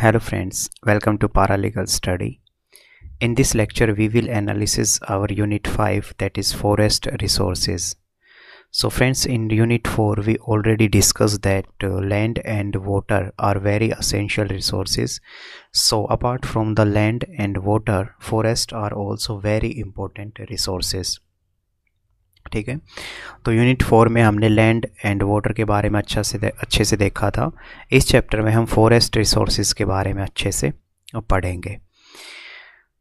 Hello friends, welcome to Paralegal Study. In this lecture we will analyze our unit 5 that is forest resources. So friends in unit 4 we already discussed that uh, land and water are very essential resources. So apart from the land and water, forests are also very important resources. ठीक है तो unit four में हमने land and water के बारे में अच्छा से अच्छे से देखा था इस चैप्टर में हम फॉरेस्ट रिसोर्सेज के बारे में अच्छे से पढ़ेंगे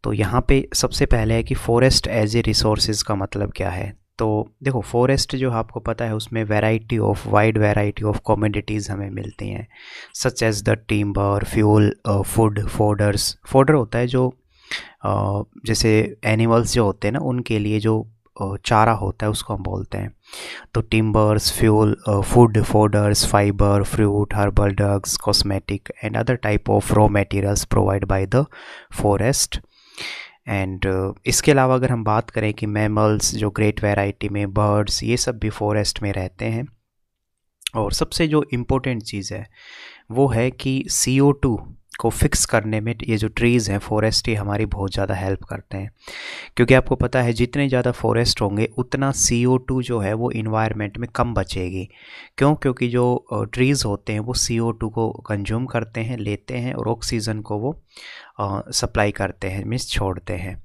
तो यहाँ पे सबसे पहले है कि फॉरेस्ट एज ए रिसोर्सेज का मतलब क्या है तो देखो फॉरेस्ट जो आपको पता है उसमें variety of wide variety of commodities हमें मिलती हैं such as the timber fuel food fodders fodder होता है जो जैसे एनिमल्स जो होते हैं ना उनके लिए जो चारा होता है उसको हम बोलते हैं तो timbers fuel food fodders fibre fruit herbal drugs cosmetic and other type of raw materials provide by the forest and इसके अलावा अगर हम बात करें कि मैमल्स जो ग्रेट वैरायटी में बर्ड्स ये सब भी फॉरेस्ट में रहते हैं और सबसे जो इम्पोर्टेंट चीज़ है वो है कि सी ओ टू को फिक्स करने में ये जो ट्रीज़ हैं फॉरेस्ट ये हमारी बहुत ज़्यादा हेल्प करते हैं क्योंकि आपको पता है जितने ज़्यादा फॉरेस्ट होंगे उतना सी जो है वो इन्वायरमेंट में कम बचेगी क्यों क्योंकि जो ट्रीज़ होते हैं वो सी को कंज्यूम करते हैं लेते हैं और ऑक्सीजन को वो सप्लाई करते हैं मीन्स छोड़ते हैं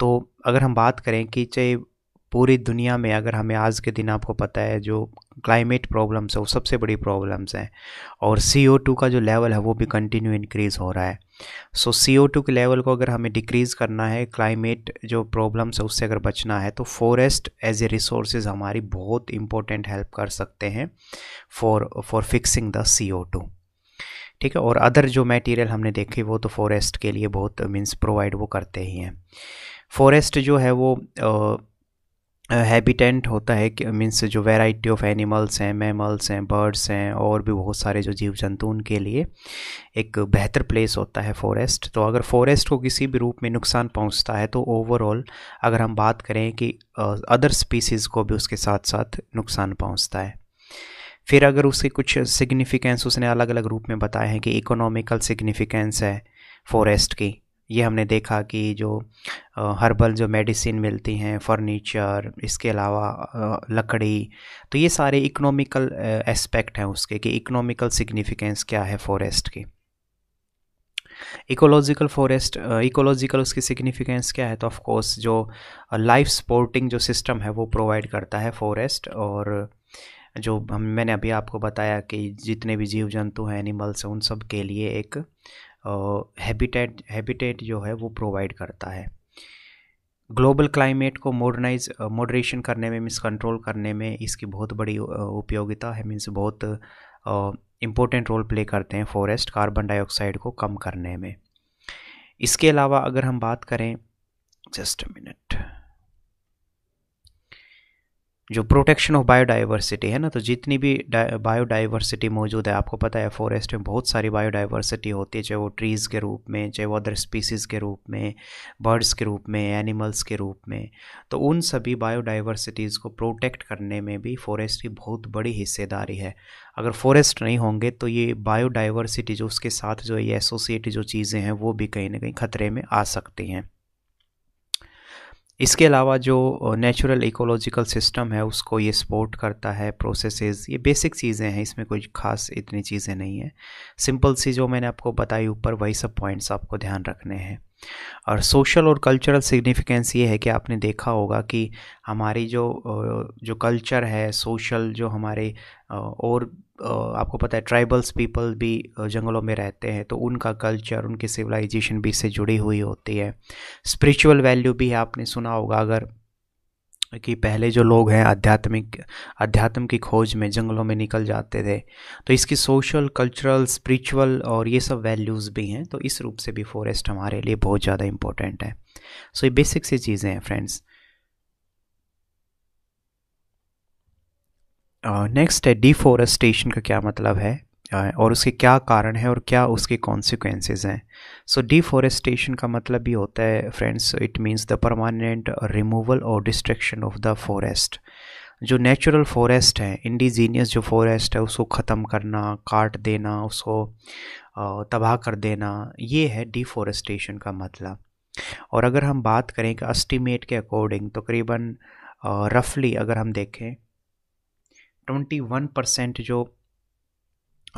तो अगर हम बात करें कि चाहे पूरी दुनिया में अगर हमें आज के दिन आपको पता है जो क्लाइमेट प्रॉब्लम्स है वो सबसे बड़ी प्रॉब्लम्स हैं और सी ओ टू का जो लेवल है वो भी कंटिन्यू इंक्रीज़ हो रहा है सो सी ओ टू के लेवल को अगर हमें डिक्रीज़ करना है क्लाइमेट जो प्रॉब्लम्स है उससे अगर बचना है तो फॉरेस्ट एज ए रिसोर्सेज हमारी बहुत इंपॉर्टेंट हेल्प कर सकते हैं for for fixing the C O two ठीक है और अदर जो मटेरियल हमने देखी वो तो फॉरेस्ट के लिए बहुत मीन्स प्रोवाइड वो करते ही हैं फॉरेस्ट जो है वो हैबिटेंट होता है मीन्स जो वैरायटी ऑफ एनिमल्स हैं मैमल्स हैं बर्ड्स हैं और भी बहुत सारे जो जीव जंतु उनके लिए एक बेहतर प्लेस होता है फॉरेस्ट तो अगर फॉरेस्ट को किसी भी रूप में नुकसान पहुंचता है तो ओवरऑल अगर हम बात करें कि अदर स्पीसीज़ को भी उसके साथ साथ नुकसान पहुंचता है फिर अगर उसके कुछ सिग्निफिकेंस उसने अलग अलग रूप में बताए हैं कि इकोनॉमिकल सिग्निफिकेंस है फॉरेस्ट की ये हमने देखा कि जो हर्बल जो मेडिसिन मिलती हैं फर्नीचर इसके अलावा लकड़ी तो ये सारे इकोनॉमिकल एस्पेक्ट हैं उसके कि इकोनॉमिकल सिग्निफिकेंस क्या है फॉरेस्ट की इकोलॉजिकल फॉरेस्ट इकोलॉजिकल उसकी सिग्निफिकेंस क्या है तो ऑफ कोर्स जो लाइफ सपोर्टिंग जो सिस्टम है वो प्रोवाइड करता है फॉरेस्ट और जो हम मैंने अभी आपको बताया कि जितने भी जीव जंतु हैं एनिमल्स हैं उन सब के लिए एक हैबिटेट हैबिटेट जो है वो प्रोवाइड करता है ग्लोबल क्लाइमेट को मॉडर्नाइज मॉडरेशन करने में मीन्स कंट्रोल करने में इसकी बहुत बड़ी उपयोगिता है मीन्स बहुत इम्पोर्टेंट रोल प्ले करते हैं फॉरेस्ट कार्बन डाइऑक्साइड को कम करने में इसके अलावा अगर हम बात करें जस्ट मिनट जो प्रोटेक्शन ऑफ बायोडाइवर्सिटी है ना तो जितनी भी बायोडाइवर्सिटी मौजूद है आपको पता है फॉरेस्ट में बहुत सारी बायोडाइवर्सिटी होती है चाहे वो ट्रीज़ के रूप में चाहे वो अदर स्पीसीज़ के रूप में बर्ड्स के रूप में एनिमल्स के रूप में तो उन सभी बायोडाइवर्सिटीज़ को प्रोटेक्ट करने में भी फॉरेस्ट की बहुत बड़ी हिस्सेदारी है अगर फॉरेस्ट नहीं होंगे तो ये बायोडाइवर्सिटी जो उसके साथ जो ये एसोसिएटेड जो चीज़ें हैं वो भी कहीं ना कहीं खतरे में आ सकती हैं इसके अलावा जो नेचुरल इकोलॉजिकल सिस्टम है उसको ये सपोर्ट करता है प्रोसेसेस ये बेसिक चीज़ें हैं इसमें कोई खास इतनी चीज़ें नहीं हैं सिंपल सी जो मैंने आपको बताई ऊपर वही सब पॉइंट्स आपको ध्यान रखने हैं और सोशल और कल्चरल सिग्निफिकेंस ये है कि आपने देखा होगा कि हमारी जो जो कल्चर है सोशल जो हमारे और आपको पता है ट्राइबल्स पीपल भी जंगलों में रहते हैं तो उनका कल्चर उनकी सिविलाइजेशन भी इससे जुड़ी हुई होती है स्पिरिचुअल वैल्यू भी आपने सुना होगा अगर कि पहले जो लोग हैं आध्यात्मिक अध्यात्म की खोज में जंगलों में निकल जाते थे तो इसकी सोशल कल्चरल स्पिरिचुअल और ये सब वैल्यूज़ भी हैं तो इस रूप से भी फॉरेस्ट हमारे लिए बहुत ज़्यादा इम्पोर्टेंट है सो ये बेसिक सी चीज़ें हैं फ्रेंड्स नेक्स्ट uh, है डिफॉरेस्टेशन का क्या मतलब है और उसके क्या कारण हैं और क्या उसके कॉन्सिक्वेंसेज हैं सो डिफॉरेस्टेशन का मतलब ये होता है friends it means the permanent removal और डिस्ट्रक्शन ऑफ द फॉरेस्ट जो नेचुरल फॉरेस्ट है इंडिजीनियस जो फॉरेस्ट है उसको ख़त्म करना काट देना उसको तबाह कर देना ये है डिफॉरेस्टेशन का मतलब और अगर हम बात करें कि एस्टिमेट के अकॉर्डिंग तो करीबन रफली अगर हम देखें 21 परसेंट जो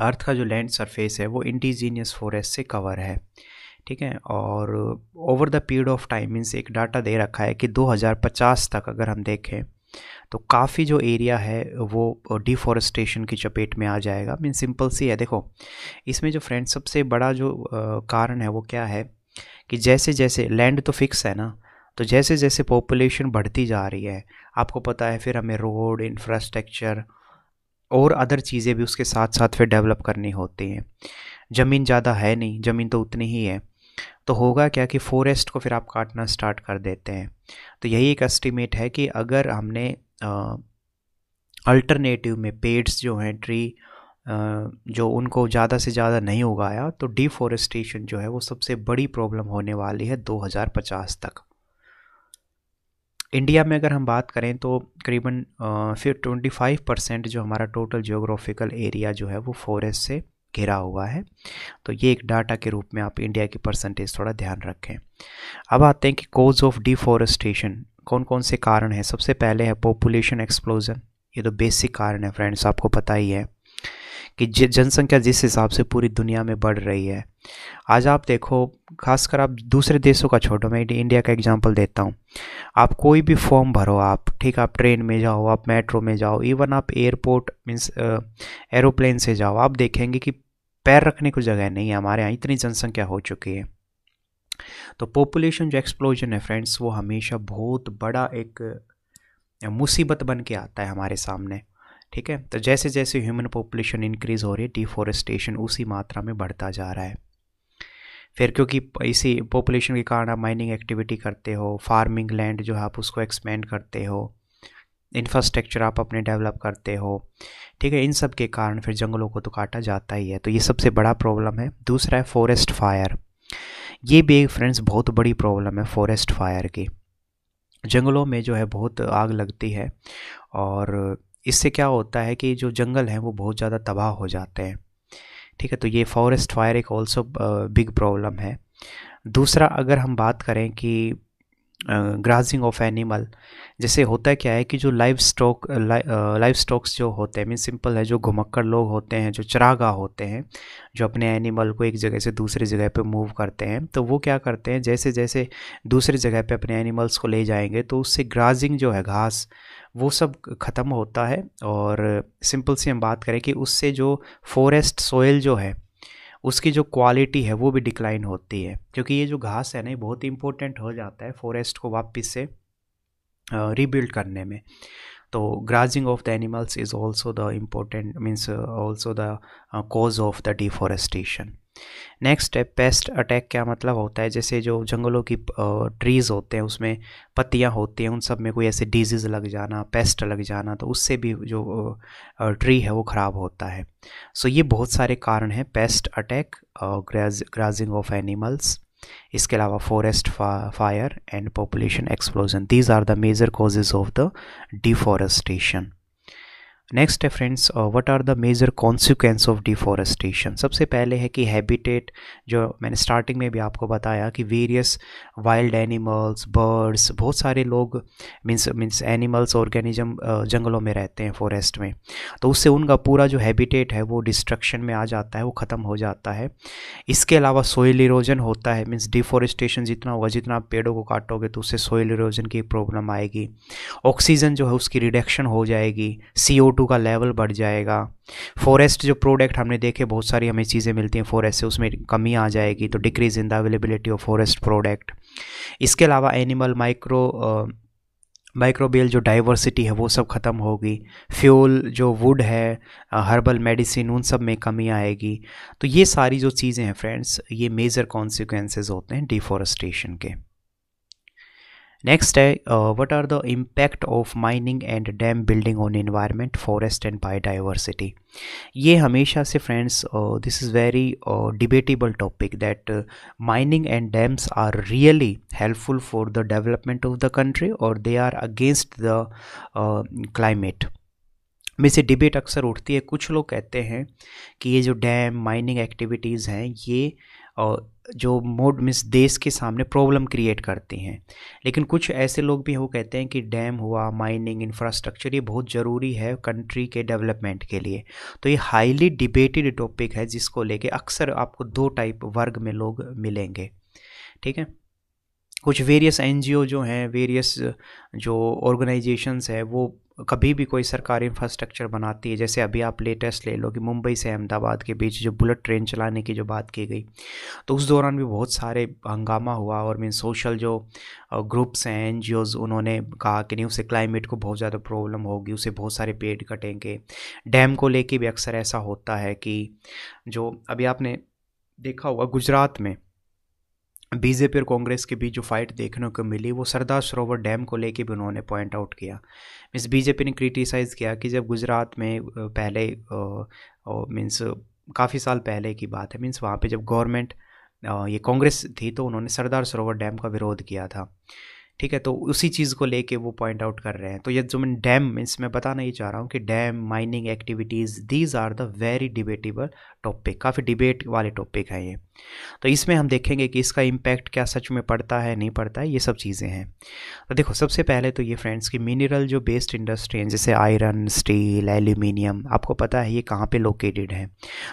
अर्थ का जो लैंड सरफेस है वो इंडिजीनियस फॉरेस्ट से कवर है ठीक है और over the period of time means एक डाटा दे रखा है कि 2050 तक अगर हम देखें तो काफ़ी जो एरिया है वो डिफॉरेस्टेशन की चपेट में आ जाएगा मीन सिंपल सी है देखो इसमें जो फ्रेंड सबसे बड़ा जो आ, कारण है वो क्या है कि जैसे जैसे लैंड तो फिक्स है ना तो जैसे जैसे पॉपुलेशन बढ़ती जा रही है आपको पता है फिर हमें रोड इंफ्रास्ट्रक्चर और अदर चीज़ें भी उसके साथ साथ फिर डेवलप करनी होती हैं ज़मीन ज़्यादा है नहीं ज़मीन तो उतनी ही है तो होगा क्या कि फॉरेस्ट को फिर आप काटना स्टार्ट कर देते हैं तो यही एक एस्टिमेट है कि अगर हमने अल्टरनेटिव में पेड्स जो हैं ट्री जो उनको ज़्यादा से ज़्यादा नहीं उगाया तो डिफॉरेस्टेशन जो है वो सबसे बड़ी प्रॉब्लम होने वाली है 2050 तक इंडिया में अगर हम बात करें तो करीबन फिर ट्वेंटी फाइव परसेंट जो हमारा टोटल जोग्राफिकल एरिया जो है वो फॉरेस्ट से घिरा हुआ है तो ये एक डाटा के रूप में आप इंडिया की परसेंटेज थोड़ा ध्यान रखें अब आते हैं कि कोज ऑफ डिफॉरेस्टेशन कौन कौन से कारण हैं सबसे पहले है पॉपुलेशन एक्सप्लोजन ये तो बेसिक कारण है फ्रेंड्स आपको पता ही है कि जनसंख्या जिस हिसाब से पूरी दुनिया में बढ़ रही है आज आप देखो खासकर आप दूसरे देशों का छोड़ो मैं इंडिया का एग्जांपल देता हूँ आप कोई भी फॉर्म भरो आप ठीक आप ट्रेन में जाओ आप मेट्रो में जाओ इवन आप एयरपोर्ट मीन्स एरोप्लेन से जाओ आप देखेंगे कि पैर रखने को जगह नहीं है हमारे यहाँ इतनी जनसंख्या हो चुकी है तो पॉपुलेशन जो एक्सप्लोजन है फ्रेंड्स वो हमेशा बहुत बड़ा एक मुसीबत बन के आता है हमारे सामने ठीक है तो जैसे जैसे ह्यूमन पॉपुलेशन इंक्रीज़ हो रही है डिफॉरेस्टेशन उसी मात्रा में बढ़ता जा रहा है फिर क्योंकि इसी पॉपुलेशन के कारण आप माइनिंग एक्टिविटी करते हो फार्मिंग लैंड जो है आप उसको एक्सपेंड करते हो इंफ्रास्ट्रक्चर आप अपने डेवलप करते हो ठीक है इन सब के कारण फिर जंगलों को तो काटा जाता ही है तो ये सबसे बड़ा प्रॉब्लम है दूसरा है फॉरेस्ट फायर ये भी एक फ्रेंड्स बहुत बड़ी प्रॉब्लम है फॉरेस्ट फायर की जंगलों में जो है बहुत आग लगती है और इससे क्या होता है कि जो जंगल हैं वो बहुत ज़्यादा तबाह हो जाते हैं ठीक है तो ये फॉरेस्ट फायर एक ऑल्सो बिग प्रॉब्लम है दूसरा अगर हम बात करें कि ग्राजिंग ऑफ एनिमल जैसे होता है क्या है कि जो लाइव स्टॉक लाइव स्टॉक्स जो होते हैं मीन सिंपल है जो घुमक्कर लोग होते हैं जो चरागा होते हैं जो अपने एनिमल को एक जगह से दूसरी जगह पे मूव करते हैं तो वो क्या करते हैं जैसे जैसे दूसरी जगह पे अपने एनिमल्स को ले जाएंगे तो उससे ग्राजिंग जो है घास वो सब ख़त्म होता है और सिंपल सी हम बात करें कि उससे जो फॉरेस्ट सोयल जो है उसकी जो क्वालिटी है वो भी डिक्लाइन होती है क्योंकि ये जो घास है ना बहुत इंपॉर्टेंट हो जाता है फॉरेस्ट को वापस से रिबिल्ड करने में तो grazing of the animals is also the important means also the cause of the deforestation next है पेस्ट अटैक क्या मतलब होता है जैसे जो जंगलों की ट्रीज़ होते हैं उसमें पत्तियां होती हैं उन सब में कोई ऐसे डिजीज़ लग जाना पेस्ट लग जाना तो उससे भी जो ट्री है वो ख़राब होता है सो so ये बहुत सारे कारण हैं pest attack grazing of animals इसके अलावा forest fire and population explosion these are the major causes of the deforestation next है friends what are the major consequence of deforestation सबसे पहले है कि हैबिटेट जो मैंने स्टार्टिंग में भी आपको बताया कि वेरियस वाइल्ड एनिमल्स बर्ड्स बहुत सारे लोग मीन्स मीन्स एनिमल्स ऑर्गेनिज्म जंगलों में रहते हैं फॉरेस्ट में तो उससे उनका पूरा जो हैबिटेट है वो डिस्ट्रक्शन में आ जाता है वो ख़त्म हो जाता है इसके अलावा सोइल इरोजन होता है मीन्स डिफॉरेस्टेशन जितना होगा जितना आप पेड़ों को काटोगे तो उससे सोइल इरोजन की प्रॉब्लम आएगी ऑक्सीजन जो है उसकी रिडक्शन हो जाएगी सी टू का लेवल बढ़ जाएगा फॉरेस्ट जो प्रोडक्ट हमने देखे बहुत सारी हमें चीज़ें मिलती हैं फॉरेस्ट से उसमें कमी आ जाएगी तो decrease in the availability of forest product इसके अलावा एनिमल माइक्रो माइक्रोबियल जो डाइवर्सिटी है वो सब ख़त्म होगी फ्यूल जो वुड है हर्बल मेडिसिन उन सब में कमी आएगी तो ये सारी जो चीज़ें हैं फ्रेंड्स ये मेजर कॉन्सिक्वेंसेज होते हैं डिफॉरेस्टेशन के next है what are the impact of mining and dam building on environment forest and biodiversity ये हमेशा से friends this is very uh, debatable topic that uh, mining and dams are really helpful for the development of the country or they are against the uh, climate में से debate अक्सर उठती है कुछ लोग कहते हैं कि ये जो डैम माइनिंग एक्टिविटीज़ हैं ये और जो मोड मिस देश के सामने प्रॉब्लम क्रिएट करती हैं लेकिन कुछ ऐसे लोग भी वो कहते हैं कि डैम हुआ माइनिंग इंफ्रास्ट्रक्चर ये बहुत ज़रूरी है कंट्री के डेवलपमेंट के लिए तो ये हाईली डिबेटेड टॉपिक है जिसको लेके अक्सर आपको दो टाइप वर्ग में लोग मिलेंगे ठीक है कुछ वेरियस एन जो हैं वेरियस जो ऑर्गेनाइजेशंस है वो कभी भी कोई सरकार इंफ्रास्ट्रक्चर बनाती है जैसे अभी आप लेटेस्ट ले लो कि मुंबई से अहमदाबाद के बीच जो बुलेट ट्रेन चलाने की जो बात की गई तो उस दौरान भी बहुत सारे हंगामा हुआ और मीन सोशल जो ग्रुप्स हैं एन जी ओज उन्होंने कहा कि नहीं उसे क्लाइमेट को बहुत ज़्यादा प्रॉब्लम होगी उसे बहुत सारे पेड़ कटेंगे डैम को लेके भी अक्सर ऐसा होता है कि जो अभी आपने देखा होगा गुजरात में बीजेपी और कांग्रेस के बीच जो फाइट देखने को मिली वो सरदार सरोवर डैम को लेके भी उन्होंने पॉइंट आउट किया मीन्स बीजेपी ने क्रिटिसाइज़ किया कि जब गुजरात में पहले मीन्स काफ़ी साल पहले की बात है मीन्स वहाँ पे जब गवर्नमेंट ये कांग्रेस थी तो उन्होंने सरदार सरोवर डैम का विरोध किया था ठीक है तो उसी चीज़ को लेके वो पॉइंट आउट कर रहे हैं तो ये जो मैं डैम मैं बताना ही चाह रहा हूँ कि dam mining activities these are the very debatable topic काफ़ी डिबेट वाले टॉपिक है ये तो इसमें हम देखेंगे कि इसका इम्पैक्ट क्या सच में पड़ता है नहीं पड़ता है ये सब चीज़ें हैं तो देखो सबसे पहले तो ये फ्रेंड्स कि मिनरल जो बेस्ड इंडस्ट्री हैं जैसे आयरन स्टील एल्यूमिनियम आपको पता है ये कहाँ पे लोकेटेड है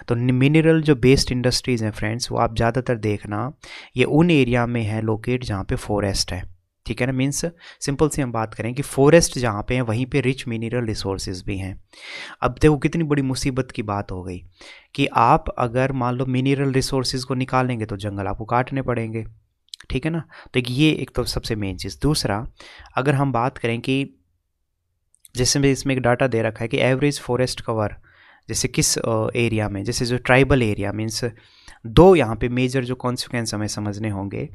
तो मिनरल जो बेस्ड इंडस्ट्रीज़ हैं फ्रेंड्स वो आप ज़्यादातर देखना ये उन एरिया में है लोकेट जहाँ पे फॉरेस्ट है ठीक है ना मीन्स सिंपल सी हम बात करें कि फॉरेस्ट जहाँ पे हैं वहीं पे रिच मिनरल रिसोर्सेज भी हैं अब देखो कितनी बड़ी मुसीबत की बात हो गई कि आप अगर मान लो मिनरल रिसोर्सेज को निकालेंगे तो जंगल आपको काटने पड़ेंगे ठीक है ना तो ये एक तो सबसे मेन चीज़ दूसरा अगर हम बात करें कि जैसे मैं इसमें एक डाटा दे रखा है कि एवरेज फॉरेस्ट कवर जैसे किस एरिया में जैसे जो ट्राइबल एरिया मीन्स दो यहाँ पे मेजर जो कॉन्सिक्वेंस हमें समझने होंगे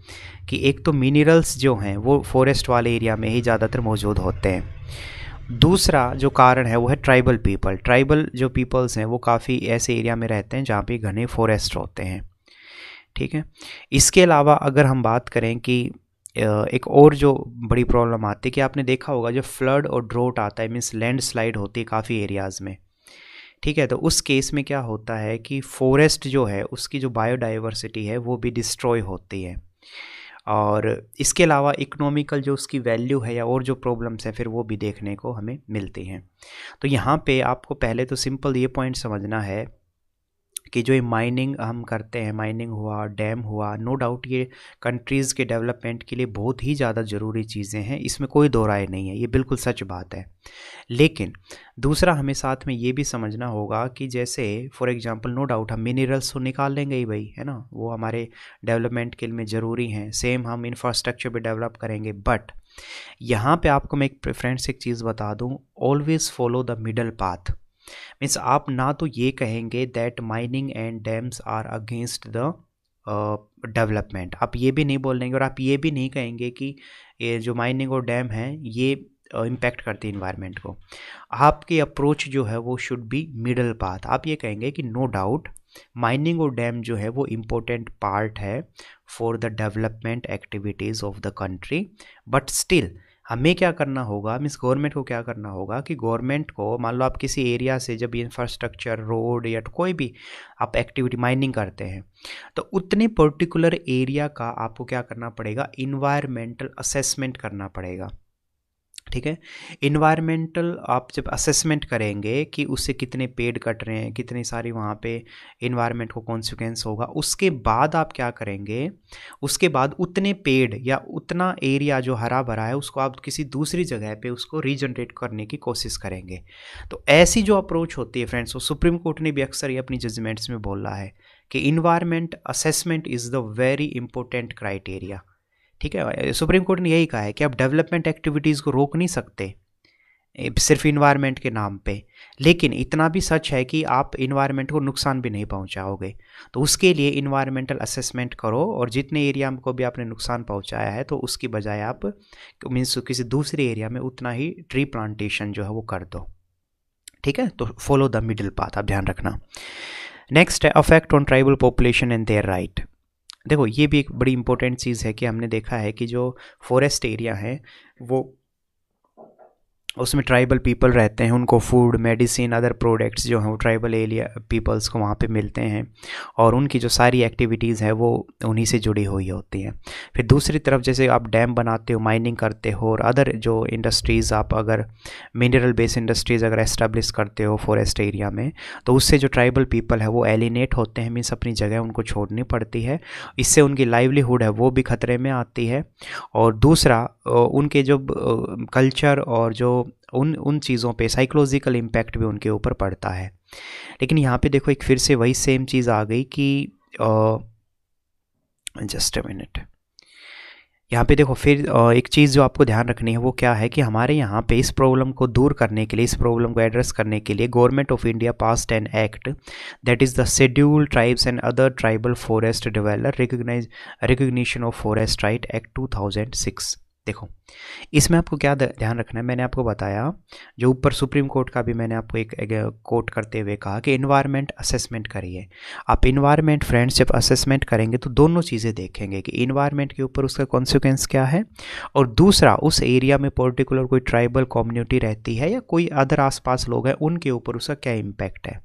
कि एक तो मिनरल्स जो हैं वो फॉरेस्ट वाले एरिया में ही ज़्यादातर मौजूद होते हैं दूसरा जो कारण है वो है ट्राइबल पीपल ट्राइबल जो पीपल्स हैं वो काफ़ी ऐसे एरिया में रहते हैं जहाँ पे घने फॉरेस्ट होते हैं ठीक है इसके अलावा अगर हम बात करें कि एक और जो बड़ी प्रॉब्लम आती है कि आपने देखा होगा जो फ्लड और ड्रोट आता है मीन्स स्लाइड होती है काफ़ी एरियाज़ में ठीक है तो उस केस में क्या होता है कि फॉरेस्ट जो है उसकी जो बायोडाइवर्सिटी है वो भी डिस्ट्रॉय होती है और इसके अलावा इकोनॉमिकल जो उसकी वैल्यू है या और जो प्रॉब्लम्स हैं फिर वो भी देखने को हमें मिलती हैं तो यहाँ पे आपको पहले तो सिंपल ये पॉइंट समझना है कि जो ये माइनिंग हम करते हैं माइनिंग हुआ डैम हुआ नो डाउट ये कंट्रीज़ के डेवलपमेंट के लिए बहुत ही ज़्यादा ज़रूरी चीज़ें हैं इसमें कोई दो राय नहीं है ये बिल्कुल सच बात है लेकिन दूसरा हमें साथ में ये भी समझना होगा कि जैसे फॉर एग्ज़ाम्पल नो डाउट हम मिनरल्स तो निकाल लेंगे ही भाई है ना वो हमारे डेवलपमेंट के लिए ज़रूरी हैं सेम हम इंफ्रास्ट्रक्चर भी डेवलप करेंगे बट यहाँ पे आपको मैं एक फ्रेंड्स एक चीज़ बता दूँ always follow the middle path means आप ना तो ये कहेंगे that mining and dams are against the development आप ये भी नहीं बोलेंगे और आप ये भी नहीं कहेंगे कि ये जो माइनिंग और डैम है ये इम्पैक्ट uh, करते हैं इन्वायरमेंट को आपकी अप्रोच जो है वो शुड बी मिडल पाथ आप ये कहेंगे कि नो डाउट माइनिंग और डैम जो है वो इम्पोर्टेंट पार्ट है for the development activities of the country but still हमें क्या करना होगा मीन्स गवर्नमेंट को क्या करना होगा कि गवर्नमेंट को मान लो आप किसी एरिया से जब इंफ्रास्ट्रक्चर रोड या तो कोई भी आप एक्टिविटी माइनिंग करते हैं तो उतने पर्टिकुलर एरिया का आपको क्या करना पड़ेगा इन्वायरमेंटल असेसमेंट करना पड़ेगा ठीक है इन्वायरमेंटल आप जब असेसमेंट करेंगे कि उससे कितने पेड़ कट रहे हैं कितनी सारी वहाँ पे इन्वायरमेंट को कॉन्सिक्वेंस होगा उसके बाद आप क्या करेंगे उसके बाद उतने पेड़ या उतना एरिया जो हरा भरा है उसको आप किसी दूसरी जगह पे उसको रीजनरेट करने की कोशिश करेंगे तो ऐसी जो अप्रोच होती है फ्रेंड्स वो सुप्रीम कोर्ट ने भी अक्सर ये अपनी जजमेंट्स में बोला है कि environment assessment is the very important criteria ठीक है सुप्रीम कोर्ट ने यही कहा है कि आप डेवलपमेंट एक्टिविटीज़ को रोक नहीं सकते सिर्फ इन्वायरमेंट के नाम पे लेकिन इतना भी सच है कि आप इन्वायरमेंट को नुकसान भी नहीं पहुंचाओगे तो उसके लिए इन्वायरमेंटल असेसमेंट करो और जितने एरिया को भी आपने नुकसान पहुंचाया है तो उसकी बजाय आप मीन्स किसी दूसरे एरिया में उतना ही ट्री प्लांटेशन जो है वो कर दो ठीक है तो फॉलो द मिडिल पाथ आप ध्यान रखना नेक्स्ट है affect on tribal population and their right देखो ये भी एक बड़ी इम्पोर्टेंट चीज़ है कि हमने देखा है कि जो फॉरेस्ट एरिया है वो उसमें ट्राइबल पीपल रहते हैं उनको फूड मेडिसिन अदर प्रोडक्ट्स जो हैं वो ट्राइबल एरिया पीपल्स को वहाँ पे मिलते हैं और उनकी जो सारी एक्टिविटीज़ है वो उन्हीं से जुड़ी हुई होती हैं फिर दूसरी तरफ जैसे आप डैम बनाते हो माइनिंग करते हो और अदर जो इंडस्ट्रीज़ आप अगर मिनरल बेस इंडस्ट्रीज़ अगर एस्टेब्लिश करते हो फॉरेस्ट एरिया में तो उससे जो ट्राइबल पीपल है वो एलिनेट होते हैं मीन्स अपनी जगह उनको छोड़नी पड़ती है इससे उनकी लाइवलीहुड है वो भी खतरे में आती है और दूसरा उनके जो कल्चर और जो उन उन चीज़ों पे साइकोलॉजिकल इम्पैक्ट भी उनके ऊपर पड़ता है लेकिन यहाँ पे देखो एक फिर से वही सेम चीज़ आ गई कि जस्ट अ मिनट यहाँ पे देखो फिर एक चीज़ जो आपको ध्यान रखनी है वो क्या है कि हमारे यहाँ पे इस प्रॉब्लम को दूर करने के लिए इस प्रॉब्लम को एड्रेस करने के लिए government of India pass an act that is the schedule tribes and other tribal forest dweller recognise recognition of forest right act two देखो इसमें आपको क्या ध्यान रखना है मैंने आपको बताया जो ऊपर सुप्रीम कोर्ट का भी मैंने आपको एक, एक करते हुए कहा कि इन्वायरमेंट असेसमेंट करिए आप इन्वायरमेंट फ्रेंड्स जब असेसमेंट करेंगे तो दोनों चीज़ें देखेंगे कि इन्वायरमेंट के ऊपर उसका कॉन्सिक्वेंस क्या है और दूसरा उस एरिया में पर्टिकुलर कोई ट्राइबल कम्युनिटी रहती है या कोई अदर आसपास लोग हैं उनके ऊपर उसका क्या इम्पैक्ट है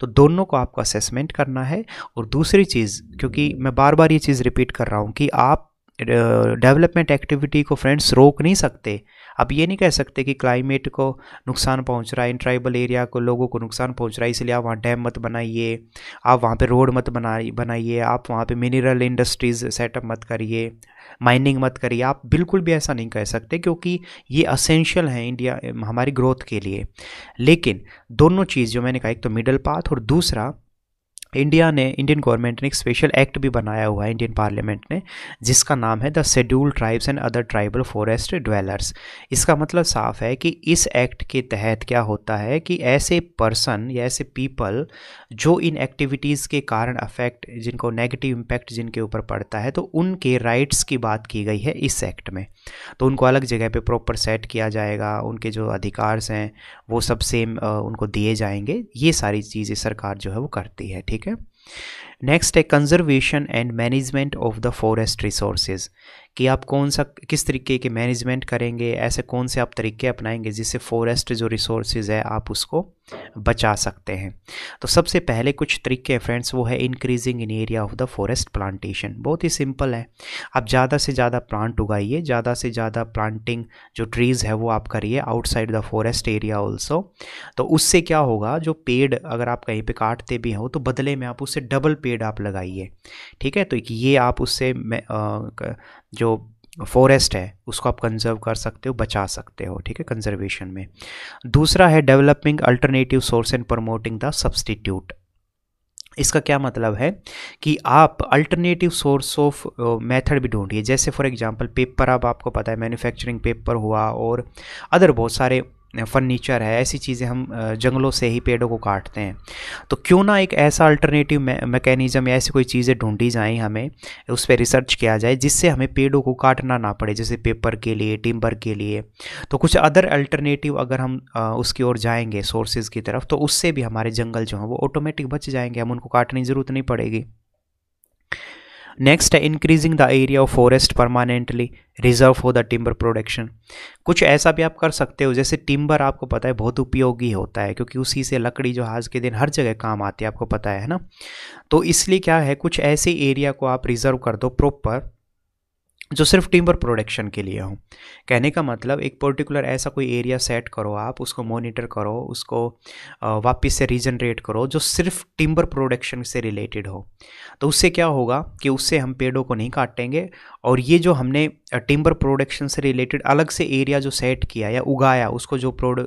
तो दोनों को आपको असेसमेंट करना है और दूसरी चीज़ क्योंकि मैं बार बार ये चीज़ रिपीट कर रहा हूँ कि आप डेवलपमेंट एक्टिविटी को फ्रेंड्स रोक नहीं सकते अब ये नहीं कह सकते कि क्लाइमेट को नुकसान पहुंच रहा है इन ट्राइबल एरिया को लोगों को नुकसान पहुंच रहा है इसलिए आप वहाँ डैम मत बनाइए आप वहाँ पे रोड मत बनाइए बनाइए आप वहाँ पे मिनरल इंडस्ट्रीज़ सेटअप मत करिए माइनिंग मत करिए आप बिल्कुल भी ऐसा नहीं कह सकते क्योंकि ये असेंशियल है इंडिया हमारी ग्रोथ के लिए लेकिन दोनों चीज़ जो मैंने कहा एक तो मिडल पाथ और दूसरा इंडिया ने इंडियन गवर्नमेंट ने एक स्पेशल एक्ट भी बनाया हुआ है इंडियन पार्लियामेंट ने जिसका नाम है the schedule tribes and other tribal forest dwellers इसका मतलब साफ है कि इस एक्ट के तहत क्या होता है कि ऐसे पर्सन या ऐसे पीपल जो इन एक्टिविटीज़ के कारण अफेक्ट जिनको नेगेटिव इम्पैक्ट जिनके ऊपर पड़ता है तो उनके राइट्स की बात की गई है इस एक्ट में तो उनको अलग जगह पर प्रॉपर सेट किया जाएगा उनके जो अधिकार्स हैं वो सब सेम उनको दिए जाएंगे ये सारी चीज़ें सरकार जो है वो करती है ठीक है नेक्स्ट है conservation and management of the forest resources कि आप कौन सा किस तरीके के मैनेजमेंट करेंगे ऐसे कौन से आप तरीके अपनाएंगे जिससे फॉरेस्ट जो रिसोर्सेज है आप उसको बचा सकते हैं तो सबसे पहले कुछ तरीके हैं फ्रेंड्स वो है increasing in area of the forest plantation बहुत ही सिंपल है आप ज़्यादा से ज़्यादा प्लांट उगाइए ज़्यादा से ज़्यादा प्लांटिंग जो ट्रीज़ है वो आप करिए outside the forest area also तो उससे क्या होगा जो पेड़ अगर आप कहीं पर काटते भी हो तो बदले में आप उससे डबल पेड़ आप लगाइए ठीक है तो ये आप उससे जो फॉरेस्ट है उसको आप कंजर्व कर सकते हो बचा सकते हो ठीक है कंजर्वेशन में दूसरा है developing alternative source and promoting the substitute इसका क्या मतलब है कि आप अल्टरनेटिव सोर्स ऑफ मेथड भी ढूंढिए जैसे फॉर एग्जांपल पेपर अब आप आपको पता है मैन्युफैक्चरिंग पेपर हुआ और अदर बहुत सारे फर्नीचर है ऐसी चीज़ें हम जंगलों से ही पेड़ों को काटते हैं तो क्यों ना एक ऐसा अल्टरनेटिव मैकेनिज़म या ऐसी कोई चीज़ें ढूंढी जाएँ हमें उस पर रिसर्च किया जाए जिससे हमें पेड़ों को काटना ना पड़े जैसे पेपर के लिए टिम्बर के लिए तो कुछ अदर अल्टरनेटिव अगर हम उसकी ओर जाएंगे सोर्सेज की तरफ तो उससे भी हमारे जंगल जो हैं वो ऑटोमेटिक बच जाएंगे हम उनको काटने की ज़रूरत नहीं पड़ेगी नेक्स्ट है increasing the area of forest permanently reserve for the timber production कुछ ऐसा भी आप कर सकते हो जैसे टिम्बर आपको पता है बहुत उपयोगी होता है क्योंकि उसी से लकड़ी जो आज के दिन हर जगह काम आती है आपको पता है ना तो इसलिए क्या है कुछ ऐसे एरिया को आप रिजर्व कर दो प्रॉपर जो सिर्फ टिम्बर प्रोडक्शन के लिए हो कहने का मतलब एक पर्टिकुलर ऐसा कोई एरिया सेट करो आप उसको मॉनिटर करो उसको वापस से रीजनरेट करो जो सिर्फ टिम्बर प्रोडक्शन से रिलेटेड हो तो उससे क्या होगा कि उससे हम पेड़ों को नहीं काटेंगे और ये जो हमने टिम्बर प्रोडक्शन से रिलेटेड अलग से एरिया जो सेट किया या उगाया उसको जो प्रोड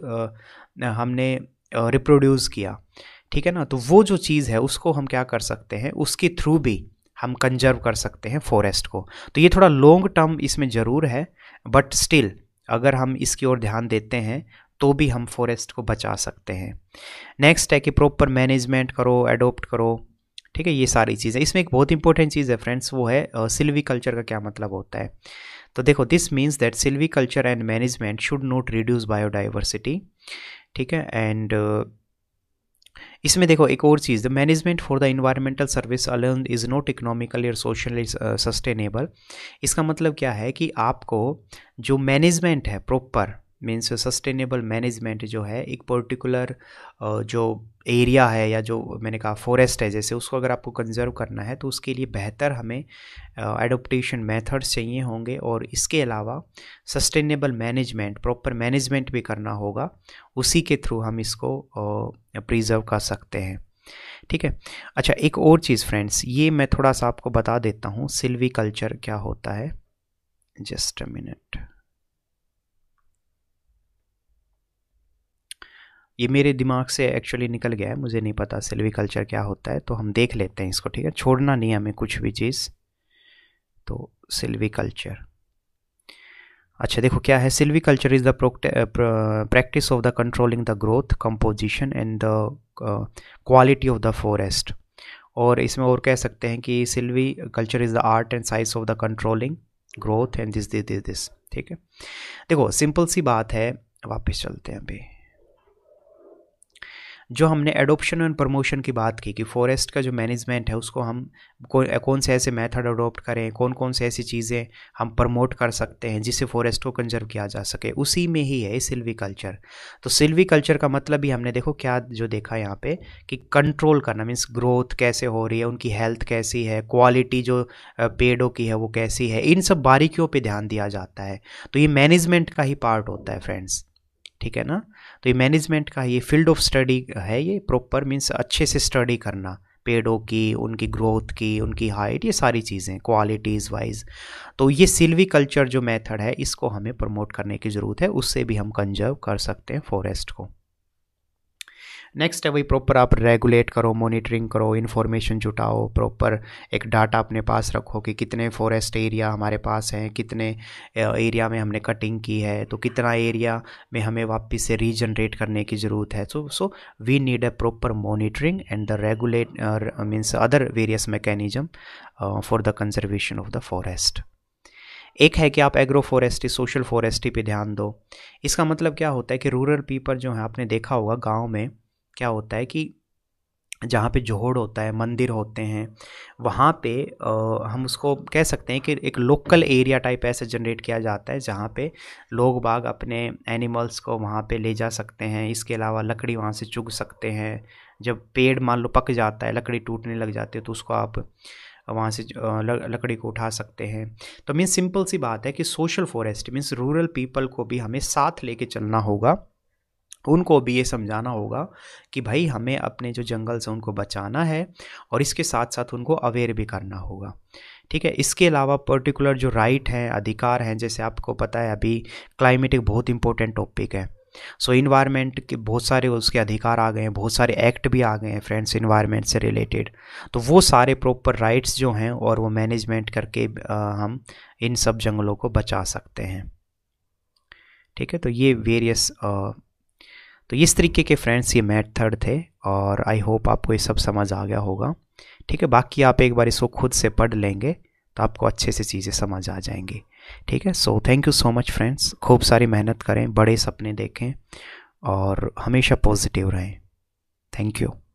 हमने रिप्रोड्यूस किया ठीक है ना तो वो जो चीज़ है उसको हम क्या कर सकते हैं उसके थ्रू भी हम कंजर्व कर सकते हैं फॉरेस्ट को तो ये थोड़ा लॉन्ग टर्म इसमें ज़रूर है बट स्टिल अगर हम इसकी ओर ध्यान देते हैं तो भी हम फॉरेस्ट को बचा सकते हैं नेक्स्ट है कि प्रॉपर मैनेजमेंट करो एडोप्ट करो ठीक है ये सारी चीज़ें इसमें एक बहुत इंपॉर्टेंट चीज़ है फ्रेंड्स वो है सिल्वी कल्चर का क्या मतलब होता है तो देखो this means that silviculture and management should not reduce biodiversity ठीक है एंड uh, इसमें देखो एक और चीज़ the management for the environmental service alone is not economical और सोशली सस्टेनेबल इसका मतलब क्या है कि आपको जो मैनेजमेंट है प्रॉपर मीन्स सस्टेनेबल मैनेजमेंट जो है एक पर्टिकुलर जो एरिया है या जो मैंने कहा फॉरेस्ट है जैसे उसको अगर आपको कंजर्व करना है तो उसके लिए बेहतर हमें एडोप्टेशन मेथड्स चाहिए होंगे और इसके अलावा सस्टेनेबल मैनेजमेंट प्रॉपर मैनेजमेंट भी करना होगा उसी के थ्रू हम इसको प्रिजर्व कर सकते हैं ठीक है अच्छा एक और चीज़ फ्रेंड्स ये मैं थोड़ा सा आपको बता देता हूँ सिल्वी कल्चर क्या होता है जस्ट अ मिनट ये मेरे दिमाग से एक्चुअली निकल गया है मुझे नहीं पता कल्चर क्या होता है तो हम देख लेते हैं इसको ठीक है छोड़ना नहीं हमें कुछ भी चीज़ तो कल्चर अच्छा देखो क्या है silviculture is the practice of the controlling the growth composition and the quality of the forest और इसमें और कह सकते हैं कि silviculture is the art and science of the controlling growth and this this this ठीक है देखो सिंपल सी बात है वापस चलते हैं अभी जो हमने एडोप्शन एंड प्रमोशन की बात की कि फॉरेस्ट का जो मैनेजमेंट है उसको हम कौन से ऐसे मेथड अडोप्ट करें कौन कौन से ऐसी चीज़ें हम प्रमोट कर सकते हैं जिससे फॉरेस्ट को कंजर्व किया जा सके उसी में ही है सिल्वी कल्चर तो सिल्वी कल्चर का मतलब ही हमने देखो क्या जो देखा यहाँ पे कि कंट्रोल करना मीन्स ग्रोथ कैसे हो रही है उनकी हेल्थ कैसी है क्वालिटी जो पेड़ों की है वो कैसी है इन सब बारीकियों पर ध्यान दिया जाता है तो ये मैनेजमेंट का ही पार्ट होता है फ्रेंड्स ठीक है ना तो ये मैनेजमेंट का ये फील्ड ऑफ स्टडी है ये प्रॉपर मीन्स अच्छे से स्टडी करना पेड़ों की उनकी ग्रोथ की उनकी हाइट ये सारी चीज़ें क्वालिटीज़ वाइज तो ये सिल्वी कल्चर जो मेथड है इसको हमें प्रमोट करने की ज़रूरत है उससे भी हम कंजर्व कर सकते हैं फॉरेस्ट को नेक्स्ट है वही प्रॉपर आप रेगुलेट करो मॉनिटरिंग करो इन्फॉर्मेशन जुटाओ प्रॉपर एक डाटा अपने पास रखो कि कितने फॉरेस्ट एरिया हमारे पास हैं कितने एरिया में हमने कटिंग की है तो कितना एरिया में हमें वापस से रीजनरेट करने की ज़रूरत है so so we need a proper monitoring and the regulate means other various mechanism for the conservation of the forest एक है कि आप एग्रो फॉरेस्ट्री सोशल फॉरेस्ट्री पे ध्यान दो इसका मतलब क्या होता है कि रूरल पीपल जो हैं आपने देखा होगा गांव में क्या होता है कि जहाँ पे जोहड़ होता है मंदिर होते हैं वहाँ पे आ, हम उसको कह सकते हैं कि एक लोकल एरिया टाइप ऐसे जनरेट किया जाता है जहाँ पे लोग बाग अपने एनिमल्स को वहाँ पे ले जा सकते हैं इसके अलावा लकड़ी वहाँ से चुग सकते हैं जब पेड़ मान लो पक जाता है लकड़ी टूटने लग जाती है तो उसको आप वहाँ से लकड़ी को उठा सकते हैं तो मीन सिंपल सी बात है कि social forest means rural people को भी हमें साथ लेके चलना होगा उनको भी ये समझाना होगा कि भाई हमें अपने जो जंगल्स हैं उनको बचाना है और इसके साथ साथ उनको अवेयर भी करना होगा ठीक है इसके अलावा पर्टिकुलर जो राइट हैं अधिकार हैं जैसे आपको पता है अभी क्लाइमेट एक बहुत इंपॉर्टेंट टॉपिक है सो so, इन्वायरमेंट के बहुत सारे उसके अधिकार आ गए हैं बहुत सारे एक्ट भी आ गए हैं फ्रेंड्स इन्वायरमेंट से रिलेटेड तो वो सारे प्रॉपर राइट्स जो हैं और वो मैनेजमेंट करके हम इन सब जंगलों को बचा सकते हैं ठीक है तो ये वेरियस तो इस तरीके के फ्रेंड्स ये मेथड थे और आई होप आपको ये सब समझ आ गया होगा ठीक है बाकी आप एक बार इसको खुद से पढ़ लेंगे तो आपको अच्छे से चीज़ें समझ आ जाएंगी ठीक है so thank you so much friends खूब सारी मेहनत करें बड़े सपने देखें और हमेशा पॉजिटिव रहें थैंक यू